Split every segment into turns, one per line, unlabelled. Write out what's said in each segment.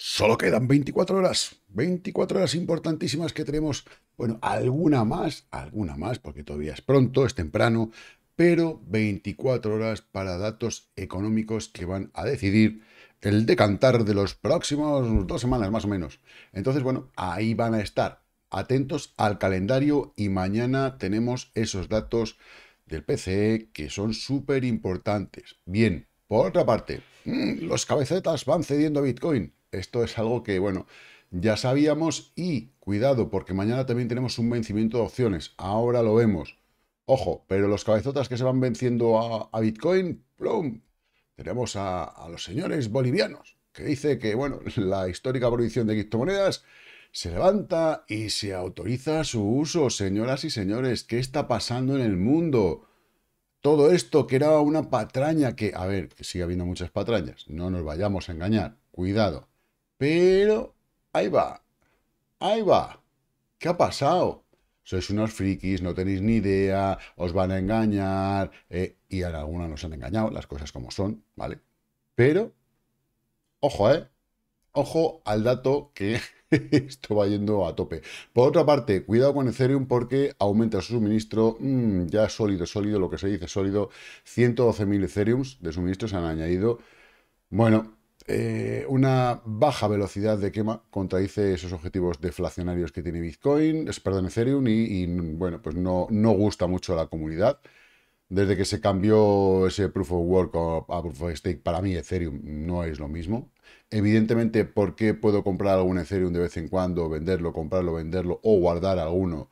Solo quedan 24 horas, 24 horas importantísimas que tenemos, bueno, alguna más, alguna más, porque todavía es pronto, es temprano, pero 24 horas para datos económicos que van a decidir el decantar de los próximos dos semanas más o menos. Entonces, bueno, ahí van a estar atentos al calendario y mañana tenemos esos datos del PCE que son súper importantes. Bien, por otra parte, mm, los cabecetas van cediendo a Bitcoin. Esto es algo que, bueno, ya sabíamos y cuidado, porque mañana también tenemos un vencimiento de opciones. Ahora lo vemos. Ojo, pero los cabezotas que se van venciendo a, Bitcoin, ¡plum! Tenemos a, los señores bolivianos, que dice que, bueno, la histórica prohibición de criptomonedas se levanta y se autoriza su uso. Señoras y señores, ¿qué está pasando en el mundo? Todo esto que era una patraña que, a ver, que sigue habiendo muchas patrañas, no nos vayamos a engañar, cuidado pero ahí va, ahí va. ¿Qué ha pasado? Sois unos frikis, no tenéis ni idea, os van a engañar. Eh, y a algunas nos han engañado, las cosas como son, ¿vale? Pero, ojo, ¿eh? Ojo al dato que esto va yendo a tope. Por otra parte, cuidado con Ethereum porque aumenta su suministro, mm, ya sólido, sólido, lo que se dice sólido, 112.000 Ethereums de suministro se han añadido. Bueno, eh, una baja velocidad de quema contradice esos objetivos deflacionarios que tiene Bitcoin, perdón, Ethereum, y, bueno, pues no, gusta mucho a la comunidad. Desde que se cambió ese proof of work a proof of stake, para mí Ethereum no es lo mismo. Evidentemente, ¿por qué puedo comprar algún Ethereum de vez en cuando, venderlo, comprarlo, venderlo o guardar alguno?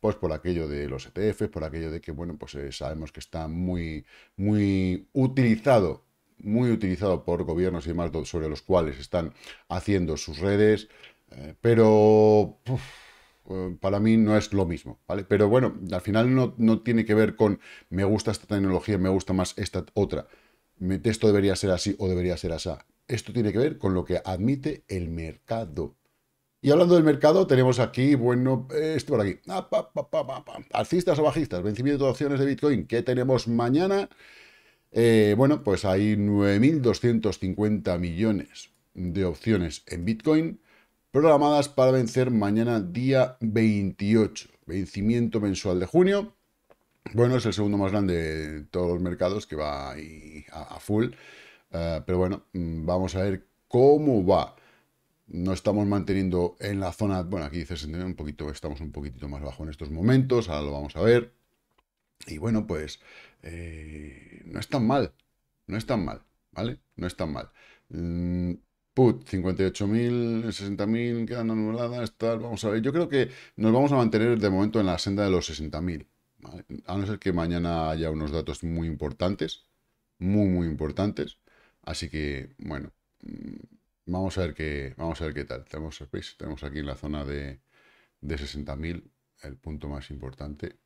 pues por aquello de los ETFs, por aquello de que, bueno, pues eh, sabemos que está muy, muy utilizado muy utilizado por gobiernos y demás sobre los cuales están haciendo sus redes, eh, pero eh, para mí no es lo mismo, ¿vale? Pero bueno, al final no, tiene que ver con me gusta esta tecnología, me gusta más esta otra, esto debería ser así o debería ser así. Esto tiene que ver con lo que admite el mercado. Y hablando del mercado, tenemos aquí, bueno, esto por aquí. Ah, Alcistas o bajistas, vencimiento de opciones de Bitcoin. ¿Qué tenemos mañana? Eh, bueno, pues hay 9.250 millones de opciones en Bitcoin programadas para vencer mañana día 28, vencimiento mensual de junio. Bueno, es el segundo más grande de todos los mercados que va ahí a, full. Eh, pero bueno, mm, vamos a ver cómo va. No estamos manteniendo en la zona, bueno, aquí dices un poquito, estamos un poquitito más bajo en estos momentos, ahora lo vamos a ver. Y bueno, pues eh, no es tan mal, no es tan mal, ¿vale? No es tan mal. Mm, put, 58.000, 60.000 quedan anuladas, tal, vamos a ver. Yo creo que nos vamos a mantener de momento en la senda de los 60.000, ¿vale? A no ser que mañana haya unos datos muy importantes, muy, muy importantes. Así que, bueno, mm, vamos a ver qué, vamos a ver qué tal. Tenemos, tenemos aquí en la zona de, de 60.000 el punto más importante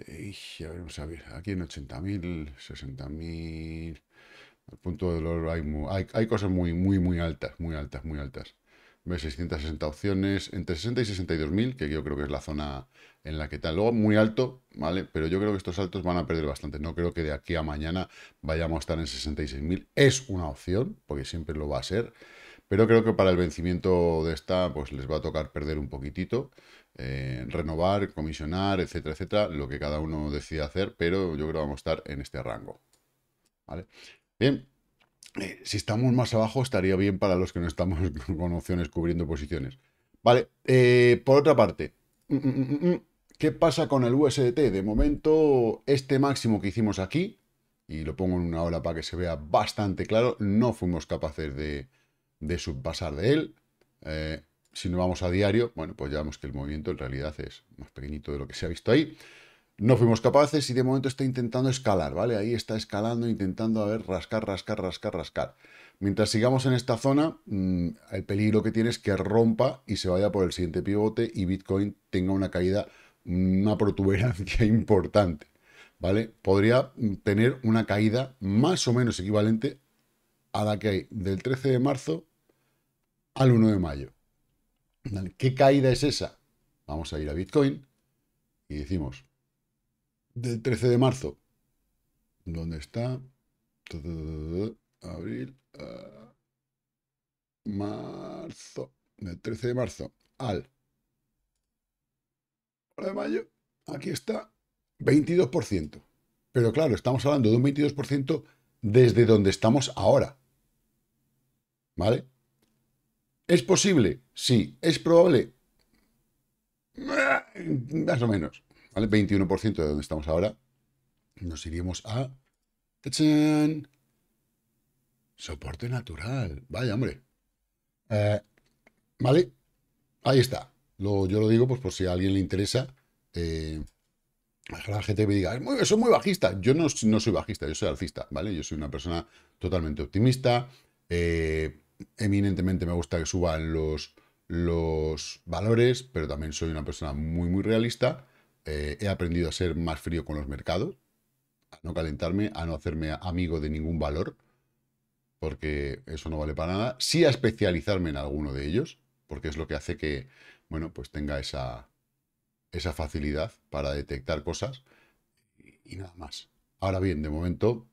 aquí en 80.000, 60.000... punto de dolor hay, hay, cosas muy, muy, muy altas, muy altas, muy altas. ¿Ves? 660 opciones, entre 60 y 62.000, que yo creo que es la zona en la que tal. Luego muy alto, ¿vale? Pero yo creo que estos altos van a perder bastante. No creo que de aquí a mañana vayamos a estar en 66.000. Es una opción, porque siempre lo va a ser. Pero creo que para el vencimiento de esta, pues les va a tocar perder un poquitito, eh, renovar, comisionar, etcétera, etcétera, lo que cada uno decida hacer, pero yo creo que vamos a estar en este rango. ¿Vale? Bien. Eh, si estamos más abajo, estaría bien para los que no estamos con opciones cubriendo posiciones. Vale, eh, por otra parte, mm, mm, mm, ¿qué pasa con el USDT? De momento, este máximo que hicimos aquí, y lo pongo en una hora para que se vea bastante claro, no fuimos capaces de, de subpasar de él. Eh, si no vamos a diario, bueno, pues ya vemos que el movimiento en realidad es más pequeñito de lo que se ha visto ahí. No fuimos capaces y de momento está intentando escalar, ¿vale? Ahí está escalando, intentando, a ver, rascar, rascar, rascar, rascar. Mientras sigamos en esta zona, mm, el peligro que tiene es que rompa y se vaya por el siguiente pivote y Bitcoin tenga una caída, una protuberancia importante, ¿vale? Podría tener una caída más o menos equivalente a la que hay del 13 de marzo al 1 de mayo. ¿Qué caída es esa? Vamos a ir a Bitcoin y decimos, del 13 de marzo, ¿dónde está? Abril, ah, marzo, del 13 de marzo al 1 de mayo, aquí está, 22%. Pero claro, estamos hablando de un 22% desde donde estamos ahora. ¿Vale? ¿Es posible? Sí. ¿Es probable? Eh, más o menos. ¿Vale? 21% de donde estamos ahora. Nos iríamos a... Soporte natural. Vaya, hombre. Eh, ¿Vale? Ahí está. yo lo digo pues por si a alguien le interesa. a la gente me diga, soy muy bajista. Yo no, no, soy bajista, yo soy alcista, ¿vale? Yo soy una persona totalmente optimista. Eh, eminentemente me gusta que suban los, valores, pero también soy una persona muy, muy realista. Eh, he aprendido a ser más frío con los mercados, a no calentarme, a no hacerme amigo de ningún valor, porque eso no vale para nada. Sí a especializarme en alguno de ellos, porque es lo que hace que, bueno, pues tenga esa, facilidad para detectar cosas y nada más. Ahora bien, de momento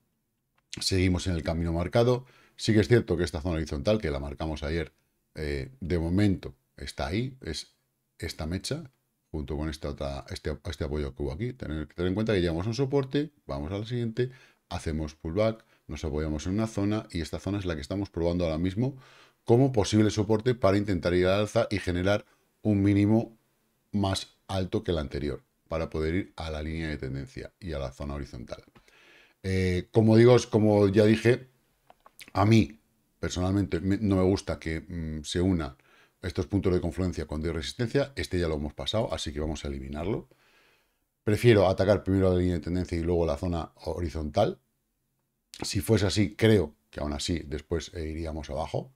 seguimos en el camino marcado Sí que es cierto que esta zona horizontal, que la marcamos ayer, eh, de momento está ahí, es esta mecha, junto con esta otra, este, este apoyo que hubo aquí. Tener, tener en cuenta que llevamos un soporte, vamos a la siguiente, hacemos pullback, nos apoyamos en una zona y esta zona es la que estamos probando ahora mismo como posible soporte para intentar ir al alza y generar un mínimo más alto que el anterior para poder ir a la línea de tendencia y a la zona horizontal. Eh, como digo, como ya dije, a mí, personalmente, no me gusta que mm, se una estos puntos de confluencia con hay resistencia. Este ya lo hemos pasado, así que vamos a eliminarlo. Prefiero atacar primero la línea de tendencia y luego la zona horizontal. Si fuese así, creo que aún así después eh, iríamos abajo.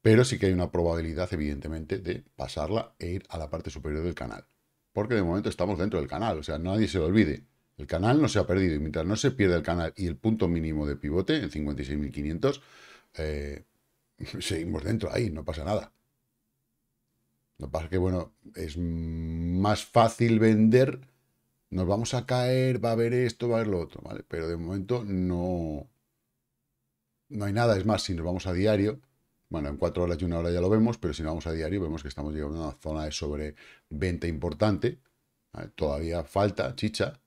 Pero sí que hay una probabilidad, evidentemente, de pasarla e ir a la parte superior del canal. Porque de momento estamos dentro del canal, o sea, nadie se lo olvide. El canal no se ha perdido y mientras no se pierda el canal y el punto mínimo de pivote, en 56.500, eh, seguimos dentro ahí, no pasa nada. Lo que pasa es que, bueno, es más fácil vender, nos vamos a caer, va a haber esto, va a haber lo otro, ¿vale? Pero de momento no, no hay nada, es más, si nos vamos a diario, bueno, en cuatro horas y una hora ya lo vemos, pero si nos vamos a diario vemos que estamos llegando a una zona de sobreventa importante, todavía falta, chicha,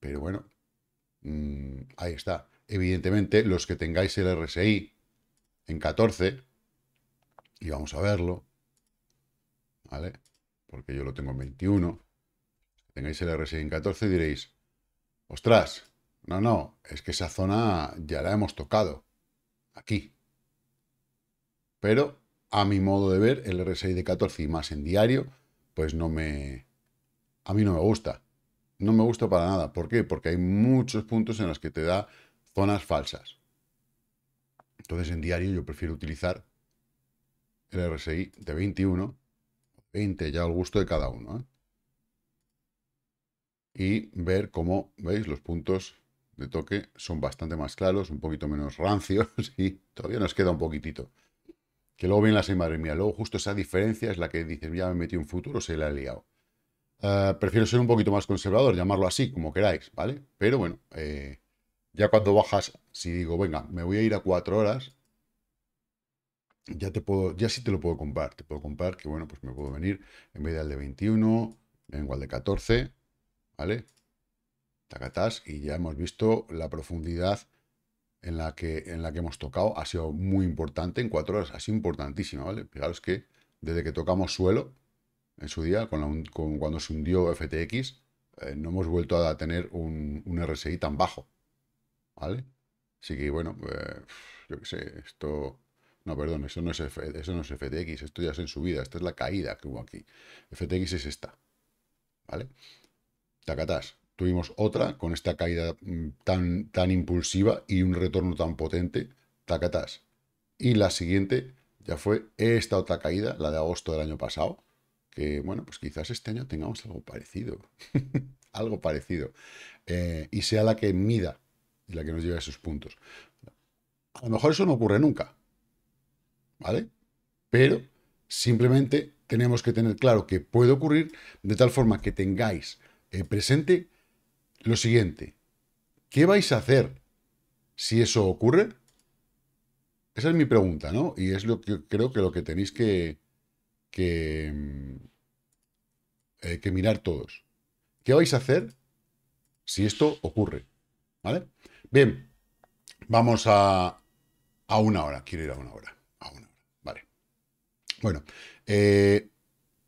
pero bueno, mm, ahí está. Evidentemente, los que tengáis el RSI en 14, y vamos a verlo, ¿vale? Porque yo lo tengo en 21. Tengáis el RSI en 14 diréis, ostras, no, no, es que esa zona ya la hemos tocado, aquí. Pero, a mi modo de ver, el RSI de 14 y más en diario, pues no me... a mí no me gusta. No me gusta para nada. ¿Por qué? Porque hay muchos puntos en los que te da zonas falsas. Entonces en diario yo prefiero utilizar el RSI de 21, 20 ya al gusto de cada uno. ¿eh? Y ver cómo, ¿veis? Los puntos de toque son bastante más claros, un poquito menos rancios y todavía nos queda un poquitito. Que luego viene la madre mía, luego justo esa diferencia es la que dice, ya me metí un futuro, se la he liado. Eh, prefiero ser un poquito más conservador, llamarlo así, como queráis, ¿vale? Pero bueno, eh, ya cuando bajas, si digo, venga, me voy a ir a cuatro horas, ya te puedo, ya sí te lo puedo comprar. Te puedo comprar que, bueno, pues me puedo venir en vez del de 21, vengo al de 14, ¿vale? Tacatás, y ya hemos visto la profundidad en la, que, en la que hemos tocado. Ha sido muy importante, en cuatro horas ha sido importantísima, ¿vale? Fijaros que desde que tocamos suelo, en su día, cuando se hundió FTX, eh, no hemos vuelto a tener un, RSI tan bajo. ¿Vale? Así que bueno, pues, yo qué sé, esto... No, perdón, eso no, es eso no es FTX, esto ya es en subida, esta es la caída que hubo aquí. FTX es esta. ¿Vale? Tacatás. Tuvimos otra con esta caída mm, tan, tan impulsiva y un retorno tan potente. Tacatás. Y la siguiente ya fue esta otra caída, la de agosto del año pasado, que, bueno, pues quizás este año tengamos algo parecido, algo parecido, eh, y sea la que mida y la que nos lleve a esos puntos. A lo mejor eso no ocurre nunca, ¿vale? Pero simplemente tenemos que tener claro que puede ocurrir de tal forma que tengáis eh, presente lo siguiente. ¿Qué vais a hacer si eso ocurre? Esa es mi pregunta, ¿no? Y es lo que creo que lo que tenéis que, eh, que, mirar todos. ¿Qué vais a hacer si esto ocurre? ¿Vale? Bien, vamos a, a una hora. Quiero ir a una hora. A una hora. Vale. Bueno, eh,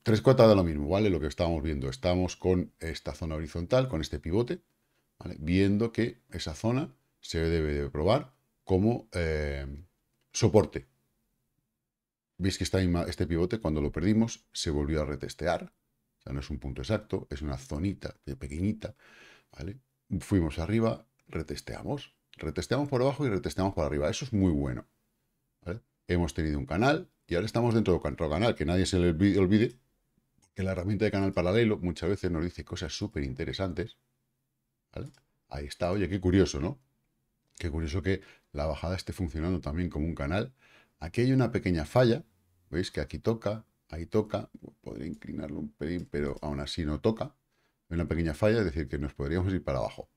tres cuartas de lo mismo, ¿vale? Lo que estábamos viendo. Estamos con esta zona horizontal, con este pivote, Viendo que esa zona se debe de probar como eh, soporte, Veis que este pivote, cuando lo perdimos, se volvió a retestear. O no es un punto exacto, es una zonita de pequeñita. ¿vale? Fuimos arriba, retesteamos. Retesteamos por abajo y retesteamos por arriba. Eso es muy bueno. Hemos tenido un canal y ahora estamos dentro de otro canal. Que nadie se le olvide que la herramienta de canal paralelo muchas veces nos dice cosas súper interesantes. Ahí está. Oye, qué curioso, ¿no? Qué curioso que la bajada esté funcionando también como un canal Aquí hay una pequeña falla, veis que aquí toca, ahí toca, podría inclinarlo un pelín, pero aún así no toca. Hay una pequeña falla, es decir, que nos podríamos ir para abajo.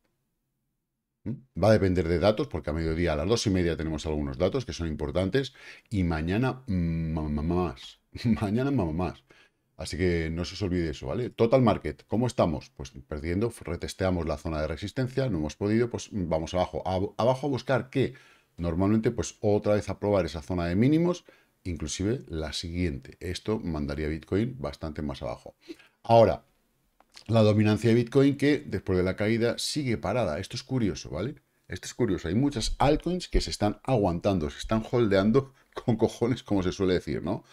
¿Mm? Va a depender de datos, porque a mediodía, a las dos y media, tenemos algunos datos que son importantes. Y mañana, mm, mamá más. Mañana, más. Así que no se os olvide eso, ¿vale? Total Market, ¿cómo estamos? Pues perdiendo, retesteamos la zona de resistencia, no hemos podido, pues vamos abajo. abajo a buscar qué? normalmente pues otra vez a probar esa zona de mínimos, inclusive la siguiente. Esto mandaría Bitcoin bastante más abajo. Ahora, la dominancia de Bitcoin que después de la caída sigue parada. Esto es curioso, ¿vale? Esto es curioso. Hay muchas altcoins que se están aguantando, se están holdeando con cojones, como se suele decir, ¿no?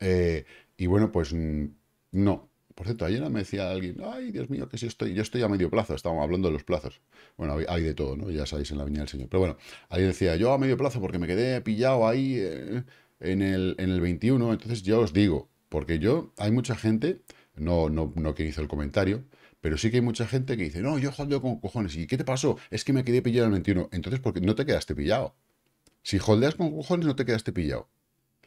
Eh, y bueno, pues mm, no. Por cierto, ayer me decía alguien, ay, Dios mío, que si estoy, yo estoy a medio plazo, estábamos hablando de los plazos. Bueno, hay, de todo, ¿no? Ya sabéis, en la viña del Señor. Pero bueno, alguien decía, yo a medio plazo porque me quedé pillado ahí eh, en, el, en el 21, entonces ya os digo, porque yo, hay mucha gente, no, no, no que hizo el comentario, pero sí que hay mucha gente que dice, no, yo holdeo con cojones, ¿y qué te pasó? Es que me quedé pillado en el 21. Entonces, ¿por no te quedaste pillado? Si holdeas con cojones, no te quedaste pillado.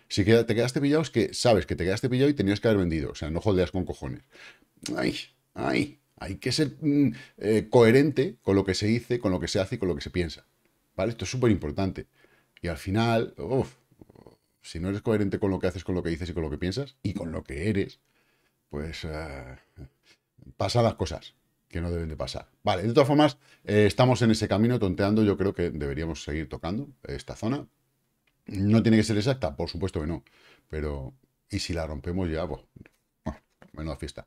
Si te quedaste pillado es que sabes que te quedaste pillado y tenías que haber vendido. O sea, no holdeas con cojones. Ay, ay, hay que ser mm, eh, coherente con lo que se dice, con lo que se hace y con lo que se piensa. ¿Vale? Esto es súper importante. Y al final, si no eres coherente con lo que haces, con lo que dices y con lo que piensas, y con lo que eres, pues eh, pasan las cosas que no deben de pasar. Vale, de todas formas, eh, estamos en ese camino tonteando. Yo creo que deberíamos seguir tocando esta zona, no tiene que ser exacta, por supuesto que no. Pero, y si la rompemos ya, pues, bueno, la fiesta.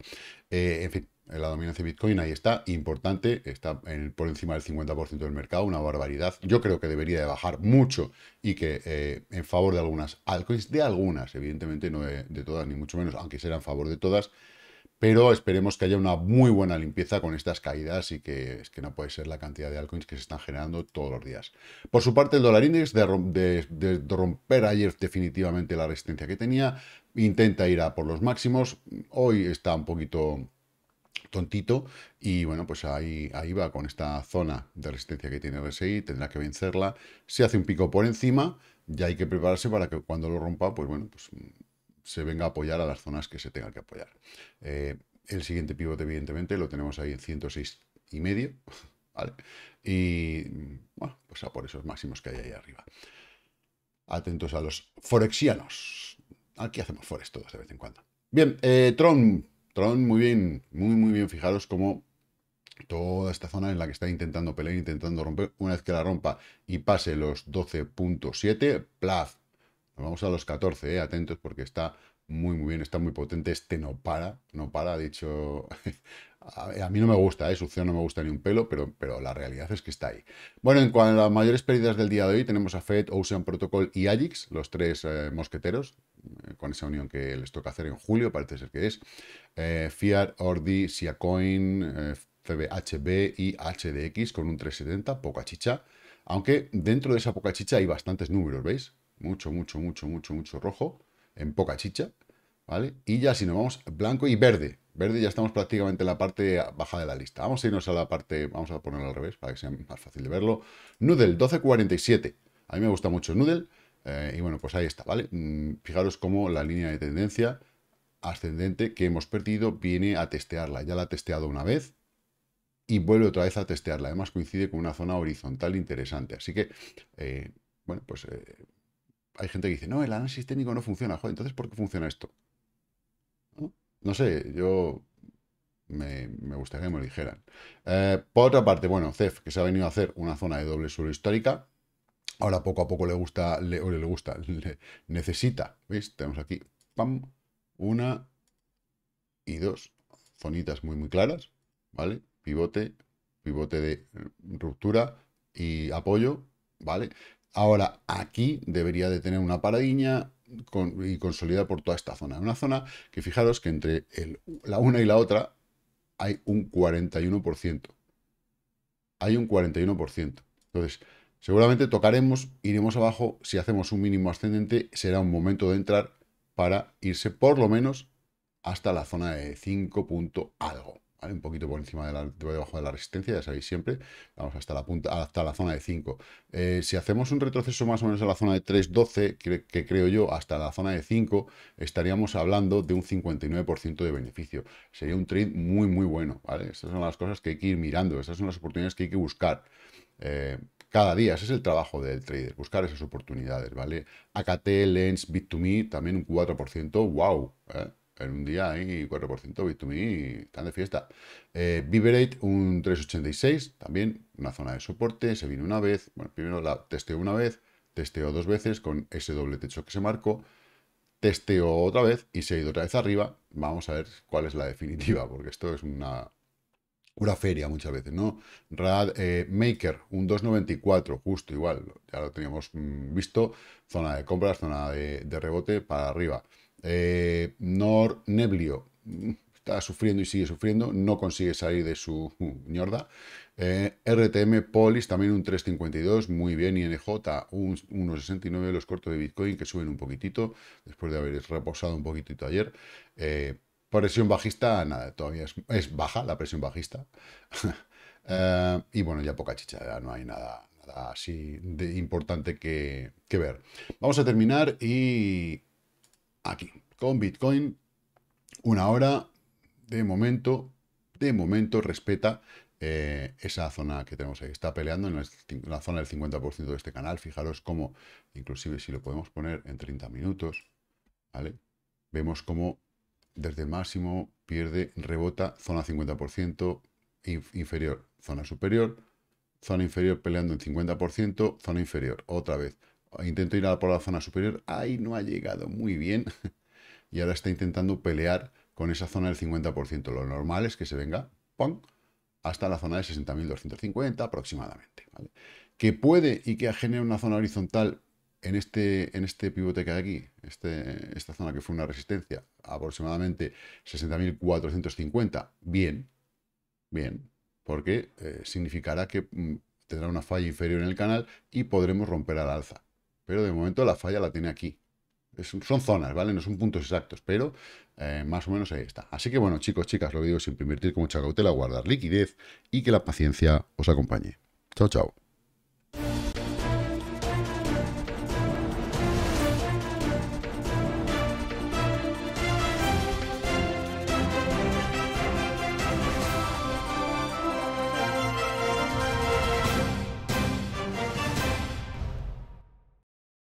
Eh, en fin, eh, la dominancia de Bitcoin ahí está, importante, está por encima del 50% del mercado, una barbaridad. Yo creo que debería de bajar mucho y que eh, en favor de algunas altcoins, de algunas, evidentemente no de, de todas, ni mucho menos, aunque será en favor de todas, pero esperemos que haya una muy buena limpieza con estas caídas y que, es que no puede ser la cantidad de altcoins que se están generando todos los días. Por su parte, el dólar index de, romper ayer definitivamente la resistencia que tenía, intenta ir a por los máximos, hoy está un poquito tontito y bueno pues ahí, ahí va con esta zona de resistencia que tiene RSI, tendrá que vencerla, se hace un pico por encima ya hay que prepararse para que cuando lo rompa, pues bueno, pues se venga a apoyar a las zonas que se tengan que apoyar. Eh, el siguiente pivote, evidentemente, lo tenemos ahí en 106 y medio, Y, bueno, pues a por esos máximos que hay ahí arriba. Atentos a los forexianos. Aquí hacemos forex todos de vez en cuando. Bien, eh, Tron. Tron, muy bien, muy, muy bien. Fijaros cómo toda esta zona en la que está intentando pelear, intentando romper, una vez que la rompa y pase los 12.7, plaz, vamos a los 14, eh, atentos porque está muy, muy bien, está muy potente. Este no para, no para, ha dicho... a, mí no me gusta, ¿eh? opción no me gusta ni un pelo, pero, pero la realidad es que está ahí. Bueno, en cuanto a las mayores pérdidas del día de hoy, tenemos a FED, Ocean Protocol y Ajix, los tres eh, mosqueteros, eh, con esa unión que les toca hacer en julio, parece ser que es. Fiat, Ordi, Siacoin, CBHB y HDX con un 370, poca chicha. Aunque dentro de esa poca chicha hay bastantes números, ¿veis? Mucho, mucho, mucho, mucho, mucho rojo. En poca chicha. ¿Vale? Y ya si nos vamos, blanco y verde. Verde ya estamos prácticamente en la parte baja de la lista. Vamos a irnos a la parte, vamos a ponerlo al revés para que sea más fácil de verlo. Noodle 1247. A mí me gusta mucho Noodle. Eh, y bueno, pues ahí está, ¿vale? Mm, fijaros cómo la línea de tendencia ascendente que hemos perdido viene a testearla. Ya la ha testeado una vez y vuelve otra vez a testearla. Además coincide con una zona horizontal interesante. Así que, eh, bueno, pues eh, hay gente que dice, no, el análisis técnico no funciona, joder, entonces ¿por qué funciona esto? No, sé, yo me, gustaría que me lo dijeran. Eh, por otra parte, bueno, CEF, que se ha venido a hacer una zona de doble suelo histórica, ahora poco a poco le gusta, le, o le gusta, le, necesita, ¿veis? Tenemos aquí, pam, una y dos zonitas muy, muy claras, ¿vale? Pivote, pivote de ruptura y apoyo, ¿vale? Ahora aquí debería de tener una paradiña y consolidar por toda esta zona. Una zona que fijaros que entre la una y la otra hay un 41%. Hay un 41%. Entonces, seguramente tocaremos, iremos abajo, si hacemos un mínimo ascendente, será un momento de entrar para irse por lo menos hasta la zona de 5 algo un poquito por encima de la, debajo de la resistencia, ya sabéis siempre, vamos hasta la punta, la zona de 5. Eh, si hacemos un retroceso más o menos a la zona de 3.12, que, que creo yo, hasta la zona de 5, estaríamos hablando de un 59% de beneficio. Sería un trade muy, muy bueno, ¿vale? Estas son las cosas que hay que ir mirando, estas son las oportunidades que hay que buscar. Eh, cada día. Ese es el trabajo del trader, buscar esas oportunidades, ¿vale? AKT, Lens, Bit2Me, también un 4%, wow, en un día hay 4% Bit2Me, están de fiesta. Eh, un 386, también una zona de soporte, se vino una vez. Bueno, primero la testeó una vez, testeó dos veces con ese doble techo que se marcó. testeó otra vez y se ha ido otra vez arriba. Vamos a ver cuál es la definitiva, porque esto es una, una feria muchas veces, ¿no? Rad eh, Maker, un 2.94, justo igual, ya lo teníamos mm, visto. Zona de compras, zona de, de rebote para arriba. Eh, Nor Neblio mm, está sufriendo y sigue sufriendo, no consigue salir de su mm, ñorda. Eh, RTM Polis también un 3.52, muy bien. INJ un 1.69, los cortos de Bitcoin que suben un poquitito después de haber reposado un poquitito ayer. Eh, presión bajista, nada, todavía es, baja la presión bajista. y bueno, ya poca chicha, no hay nada, así de importante que, que ver. Vamos a terminar y aquí con Bitcoin, una hora, de momento, de momento respeta eh, esa zona que tenemos ahí. Está peleando en la, zona del 50% de este canal. Fijaros cómo, inclusive si lo podemos poner en 30 minutos, Vemos cómo desde el máximo pierde, rebota, zona 50%, inferior, zona superior, zona inferior peleando en 50%, zona inferior, otra vez. Intento ir a por la zona superior, ahí no ha llegado muy bien. y ahora está intentando pelear con esa zona del 50%. Lo normal es que se venga ¡pum! hasta la zona de 60.250 aproximadamente. Que puede y que genera una zona horizontal en este, en este pivote que hay aquí, este, esta zona que fue una resistencia, aproximadamente 60.450, bien, bien, porque eh, significará que mm, tendrá una falla inferior en el canal y podremos romper al alza. Pero de momento la falla la tiene aquí, son zonas, ¿vale? No son puntos exactos, pero eh, más o menos ahí está. Así que bueno, chicos, chicas, lo que digo sin invertir con mucha cautela, guardar liquidez y que la paciencia os acompañe. Chao, chao.